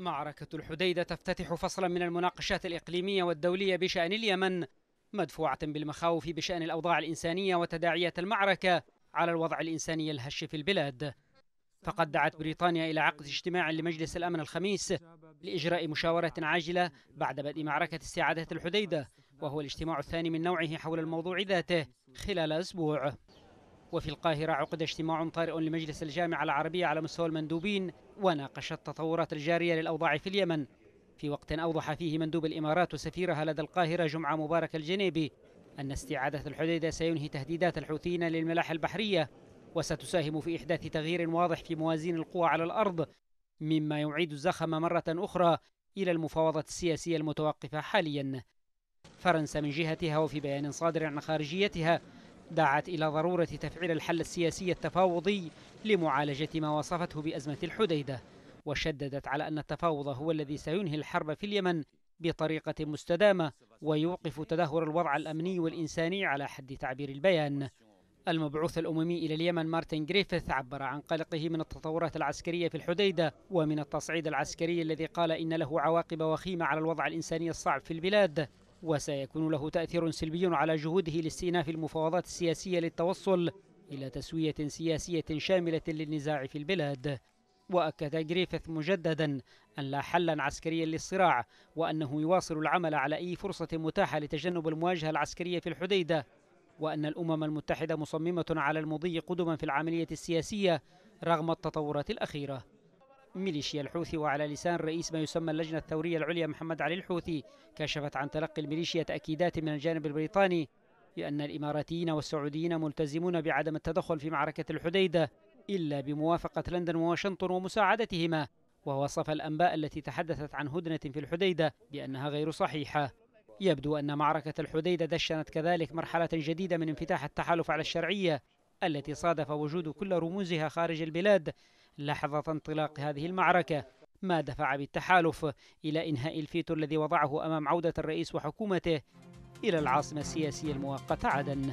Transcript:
معركة الحديدة تفتتح فصلا من المناقشات الإقليمية والدولية بشأن اليمن مدفوعة بالمخاوف بشأن الأوضاع الإنسانية وتداعيات المعركة على الوضع الإنساني الهش في البلاد فقد دعت بريطانيا إلى عقد اجتماع لمجلس الأمن الخميس لإجراء مشاورة عاجلة بعد بدء معركة استعادة الحديدة وهو الاجتماع الثاني من نوعه حول الموضوع ذاته خلال أسبوع وفي القاهرة عقد اجتماع طارئ لمجلس الجامعة العربية على مستوى المندوبين وناقش التطورات الجارية للأوضاع في اليمن في وقت أوضح فيه مندوب الإمارات وسفيرها لدى القاهرة جمعة مبارك الجنيبي أن استعادة الحديدة سينهي تهديدات الحوثيين للملاحة البحرية وستساهم في إحداث تغيير واضح في موازين القوى على الأرض مما يعيد الزخم مرة أخرى إلى المفاوضة السياسية المتوقفة حاليا فرنسا من جهتها وفي بيان صادر عن خارجيتها دعت إلى ضرورة تفعيل الحل السياسي التفاوضي لمعالجة ما وصفته بأزمة الحديدة وشددت على أن التفاوض هو الذي سينهي الحرب في اليمن بطريقة مستدامة ويوقف تدهور الوضع الأمني والإنساني على حد تعبير البيان المبعوث الأممي إلى اليمن مارتن جريفيث عبر عن قلقه من التطورات العسكرية في الحديدة ومن التصعيد العسكري الذي قال إن له عواقب وخيمة على الوضع الإنساني الصعب في البلاد وسيكون له تأثير سلبي على جهوده لاستئناف المفاوضات السياسية للتوصل إلى تسوية سياسية شاملة للنزاع في البلاد وأكد جريفيث مجددا أن لا حلا عسكريا للصراع وأنه يواصل العمل على أي فرصة متاحة لتجنب المواجهة العسكرية في الحديدة وأن الأمم المتحدة مصممة على المضي قدما في العملية السياسية رغم التطورات الأخيرة ميليشيا الحوثي وعلى لسان رئيس ما يسمى اللجنة الثورية العليا محمد علي الحوثي كشفت عن تلقي الميليشيا تأكيدات من الجانب البريطاني بأن الإماراتيين والسعوديين ملتزمون بعدم التدخل في معركة الحديدة إلا بموافقة لندن وواشنطن ومساعدتهما ووصف الأنباء التي تحدثت عن هدنة في الحديدة بأنها غير صحيحة يبدو أن معركة الحديدة دشنت كذلك مرحلة جديدة من انفتاح التحالف على الشرعية التي صادف وجود كل رموزها خارج البلاد لحظة انطلاق هذه المعركة ما دفع بالتحالف إلى إنهاء الفيتو الذي وضعه أمام عودة الرئيس وحكومته إلى العاصمة السياسية المؤقتة عدن